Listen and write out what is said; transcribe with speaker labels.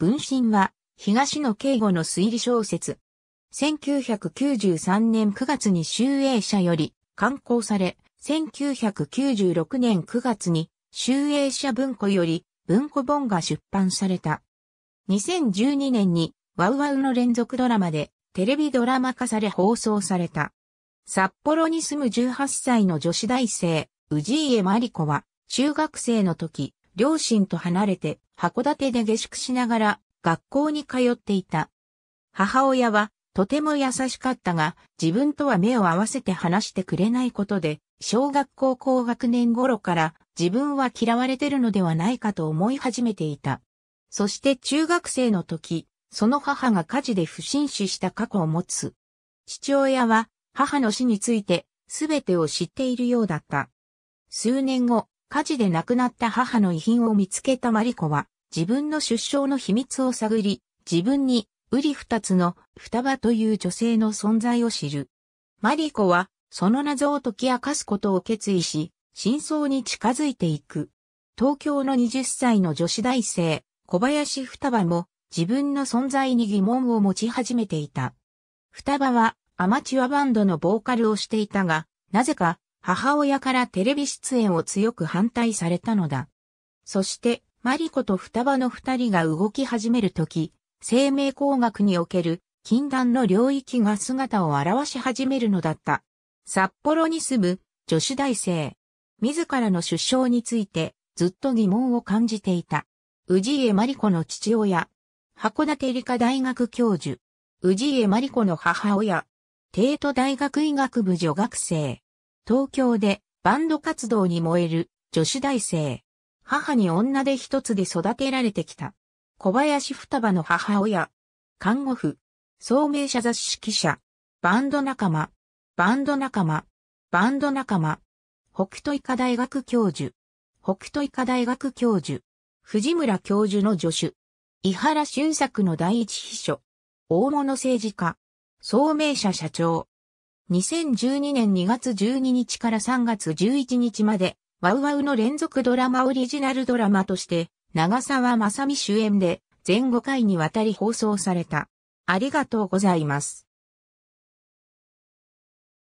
Speaker 1: 文心は、東野敬吾の推理小説。1993年9月に集英社より刊行され、1996年9月に集英社文庫より文庫本が出版された。2012年にワウワウの連続ドラマでテレビドラマ化され放送された。札幌に住む18歳の女子大生、氏家真理子は中学生の時、両親と離れて函館で下宿しながら学校に通っていた。母親はとても優しかったが自分とは目を合わせて話してくれないことで小学校高学年頃から自分は嫌われてるのではないかと思い始めていた。そして中学生の時、その母が火事で不審死した過去を持つ。父親は母の死について全てを知っているようだった。数年後、火事で亡くなった母の遺品を見つけたマリコは、自分の出生の秘密を探り、自分に、ウリ二つの双葉という女性の存在を知る。マリコは、その謎を解き明かすことを決意し、真相に近づいていく。東京の20歳の女子大生、小林双葉も、自分の存在に疑問を持ち始めていた。双葉は、アマチュアバンドのボーカルをしていたが、なぜか、母親からテレビ出演を強く反対されたのだ。そして、マリコと双葉の二人が動き始めるとき、生命工学における禁断の領域が姿を現し始めるのだった。札幌に住む女子大生。自らの出生についてずっと疑問を感じていた。宇治家マリコの父親。函館理科大学教授。宇治家マリコの母親。帝都大学医学部女学生。東京でバンド活動に燃える女子大生。母に女で一つで育てられてきた。小林双葉の母親。看護婦。聡明者雑誌記者。バンド仲間。バンド仲間。バンド仲間。北斗医科大学教授。北斗医科大学教授。藤村教授の助手。伊原俊作の第一秘書。大物政治家。聡明者社長。2012年2月12日から3月11日まで、ワウワウの連続ドラマオリジナルドラマとして、長澤まさみ主演で、全5回にわたり放送された。ありがとうございます。